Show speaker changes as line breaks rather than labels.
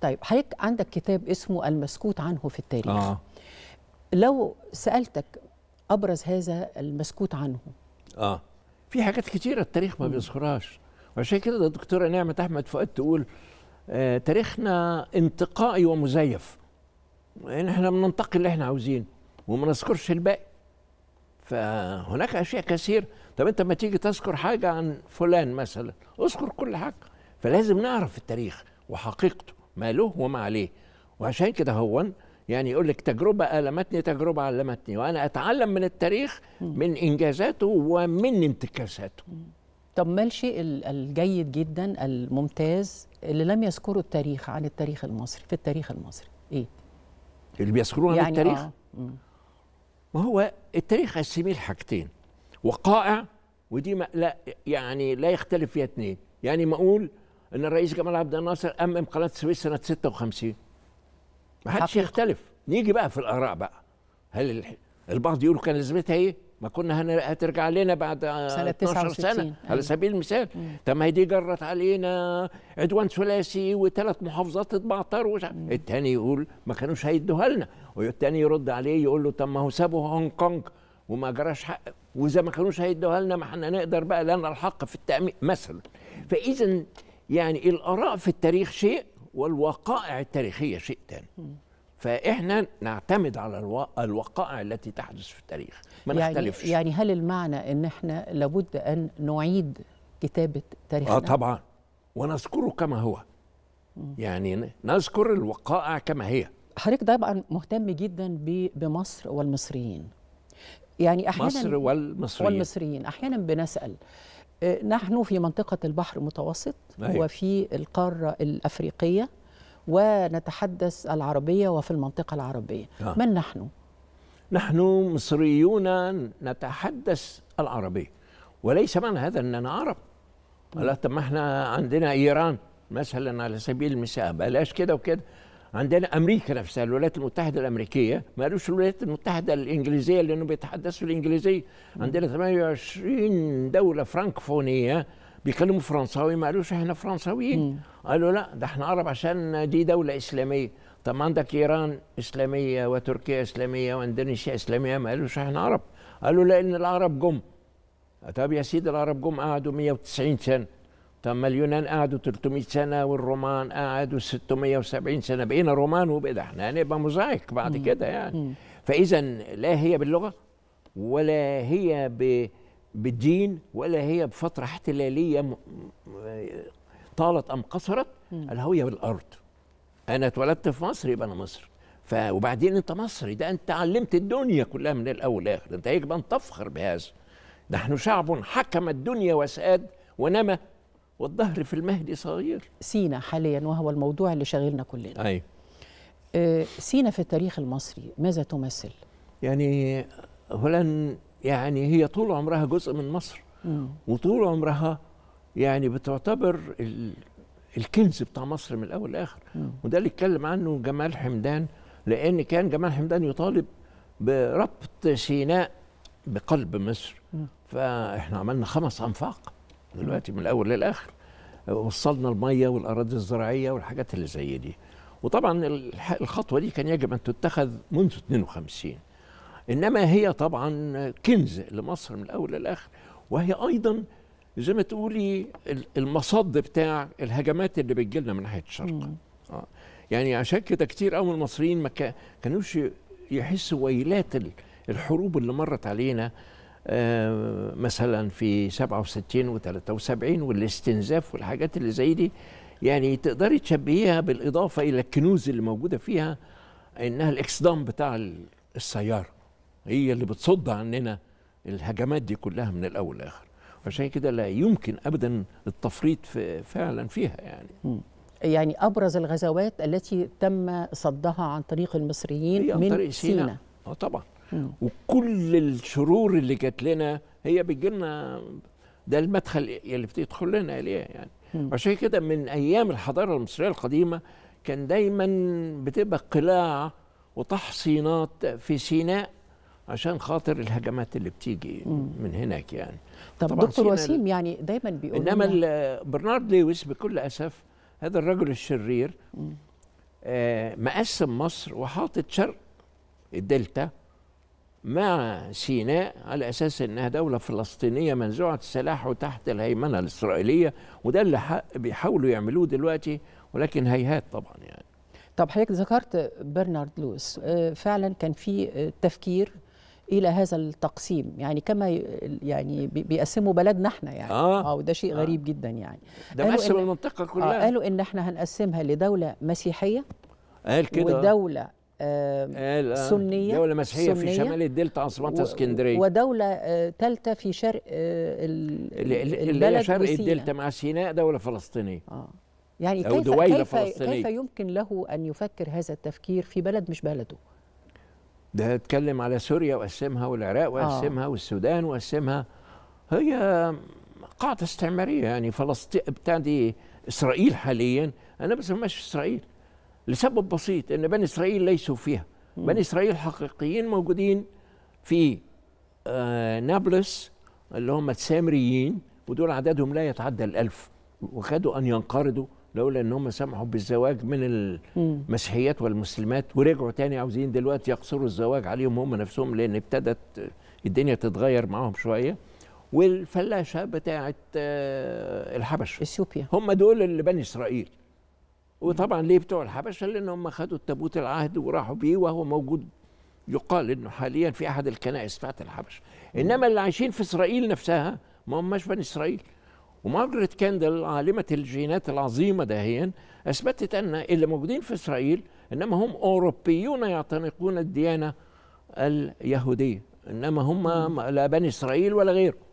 طيب حضرتك عندك كتاب اسمه المسكوت عنه في التاريخ آه. لو سالتك ابرز هذا المسكوت عنه اه في حاجات كتيره التاريخ ما
بيذكرهاش وعشان كده الدكتوره نعمه احمد فؤاد تقول آه تاريخنا انتقائي ومزيف يعني احنا بننتقي اللي احنا عاوزينه وما نذكرش الباقي فهناك اشياء كثير طب انت ما تيجي تذكر حاجه عن فلان مثلا اذكر كل حاجه فلازم نعرف التاريخ وحقيقته ما له وما عليه وعشان كده هون يعني يقول لك تجربة ألمتني تجربة علمتني
وأنا أتعلم من التاريخ من إنجازاته ومن انتكاساته طب ما الشيء الجيد جدا الممتاز اللي لم يذكره التاريخ عن التاريخ المصري في التاريخ المصري
إيه؟ اللي بيذكروه يعني عن التاريخ؟ آه. ما هو التاريخ قسميه لحاجتين وقائع ودي ما لا يعني لا يختلف فيها اثنين يعني ما أقول ان الرئيس جمال عبد الناصر امم قناه السويس سنه 56 ما حدش يختلف نيجي بقى في الاراء بقى هل البعض يقول كان لازمتها ايه؟ ما كنا هترجع لنا بعد سنة 12 سنة يعني. على أيوة. سبيل المثال طب ما هي دي جرت علينا عدوان ثلاثي وثلاث محافظات اتبعتروا التاني يقول ما كانوش هيدوها لنا والتاني يرد عليه يقول له طب ما هو سابوا هونج كونج وما جراش حق واذا ما كانوش هيدوها لنا ما احنا نقدر بقى لنا الحق في التامين مثلا فاذا يعني الآراء في التاريخ شيء والوقائع التاريخية شيء ثاني فإحنا نعتمد على الوقائع التي تحدث في التاريخ ما يعني نختلفش يعني
هل المعنى أن إحنا لابد أن نعيد كتابة تاريخنا؟ آه طبعا
ونذكره كما هو يعني
نذكر الوقائع كما هي حضرتك طبعا مهتم جدا بمصر والمصريين يعني احيانا مصر والمصريين والمصريين احيانا بنسال نحن في منطقة البحر المتوسط أيوة. وفي القارة الأفريقية ونتحدث العربية وفي المنطقة العربية آه. من نحن؟ نحن
مصريون نتحدث العربية وليس معنى هذا أننا عرب طب ما احنا عندنا إيران مثلا على سبيل المثال بلاش كده وكده عندنا امريكا نفسها الولايات المتحده الامريكيه ما قالوش الولايات المتحده الانجليزيه لانه بيتحدثوا الانجليزيه عندنا 28 دوله فرانكفونيه بيكلموا فرنساوي ما قالوش احنا فرنساويين قالوا لا ده احنا عرب عشان دي دوله اسلاميه طب ما عندك ايران اسلاميه وتركيا اسلاميه واندونيسيا اسلاميه ما قالوش احنا عرب قالوا لان العرب جم طب يا سيدي العرب جم قعدوا 190 سنه طب اليونان قعدوا 300 سنه والرومان قعدوا 670 سنه بقينا رومان وبقينا احنا هنبقى يعني موزايك بعد كده يعني فاذا لا هي باللغه ولا هي ب بالدين ولا هي بفتره احتلاليه طالت ام قصرت الهويه بالارض انا اتولدت في مصر يبقى انا مصر ف وبعدين انت مصري ده انت علمت الدنيا كلها من الاول لاخر انت يجب ان تفخر بهذا نحن شعب حكم الدنيا وساد
ونمى والظهر في المهدي صغير سينا حاليا وهو الموضوع اللي شاغلنا كلنا أي. آه، سينا في التاريخ المصري ماذا تمثل؟ يعني
هولن يعني هي طول عمرها جزء من مصر مم. وطول عمرها يعني بتعتبر الكنز بتاع مصر من الاول لاخر وده اللي اتكلم عنه جمال حمدان لان كان جمال حمدان يطالب بربط سيناء بقلب مصر مم. فاحنا عملنا خمس انفاق دلوقتي من الاول للاخر وصلنا الميه والاراضي الزراعيه والحاجات اللي زي دي وطبعا الخطوه دي كان يجب ان تتخذ منذ 52 انما هي طبعا كنز لمصر من الاول للاخر وهي ايضا زي ما تقولي المصد بتاع الهجمات اللي بتجيلنا من ناحيه الشرق آه. يعني عشان كده كتير قوي من المصريين ما كانوش يحسوا ويلات الحروب اللي مرت علينا آه، مثلا في 67 و73 والاستنزاف والحاجات اللي زي دي يعني تقدري تشبهيها بالاضافه الى الكنوز اللي موجوده فيها انها الاكسدام بتاع السياره هي اللي بتصد عننا الهجمات دي كلها من الاول لاخر عشان كده لا يمكن ابدا التفريط في فعلا فيها يعني م.
يعني ابرز الغزوات التي تم صدها عن طريق المصريين من طريق سيناء. سينا.
اه طبعا وكل الشرور اللي جات لنا هي بتجي لنا ده المدخل اللي بتدخل لنا ليه يعني عشان كده من ايام الحضاره المصريه القديمه كان دايما بتبقى قلاع وتحصينات في سيناء عشان خاطر الهجمات اللي بتيجي مم. من هناك يعني طب دكتور وسيم
يعني دايما بيقول
انما برنارد ليويس بكل اسف هذا الرجل الشرير آه مقسم مصر وحاطط شرق الدلتا مع سيناء على اساس انها دوله فلسطينيه منزوعه السلاح وتحت الهيمنه الاسرائيليه وده اللي بيحاولوا يعملوه دلوقتي ولكن هيهات طبعا يعني
طب حضرتك ذكرت برنارد لويس آه، فعلا كان في آه، تفكير الى هذا التقسيم يعني كما يعني بيقسموا بلدنا احنا يعني آه. اه وده شيء آه. غريب جدا يعني ده مقسم المنطقه كلها آه قالوا ان احنا هنقسمها لدوله مسيحيه قال كده ودوله آه، سنيه دوله مسيحيه سنية في شمال الدلتا
عاصمتها اسكندريه
ودوله ثالثه آه، في شرق آه، اللي هي شرق الدلتا
مع سيناء دوله فلسطينيه آه.
يعني كيف, دولة كيف, فلسطينية. كيف يمكن له ان يفكر هذا التفكير في بلد مش بلده
ده اتكلم على سوريا وقسمها والعراق وقسمها آه. والسودان وقسمها هي قاعده استعماريه يعني فلسطين بتاع دي اسرائيل حاليا انا بسمهاش اسرائيل لسبب بسيط ان بني اسرائيل ليسوا فيها بني اسرائيل الحقيقيين موجودين في آه نابلس اللي هم السامريين ودول عددهم لا يتعدى الألف وخدوا أن ينقرضوا لولا ان هم سمحوا بالزواج من المسيحيات والمسلمات ورجعوا تاني عاوزين دلوقتي يقصروا الزواج عليهم هم نفسهم لان ابتدت الدنيا تتغير معاهم شويه والفلاشه بتاعه آه، الحبشه اثيوبيا هم دول اللي بني اسرائيل وطبعا ليه بتوع الحبشه لان هم خدوا التابوت العهد وراحوا بيه وهو موجود يقال انه حاليا في احد الكنائس بتاعت الحبشه انما اللي عايشين في اسرائيل نفسها ما هماش بني اسرائيل ومارجريت كاندل عالمه الجينات العظيمه داهيا اثبتت ان اللي موجودين في اسرائيل انما هم اوروبيون يعتنقون الديانه اليهوديه انما هم لا بني اسرائيل ولا غيره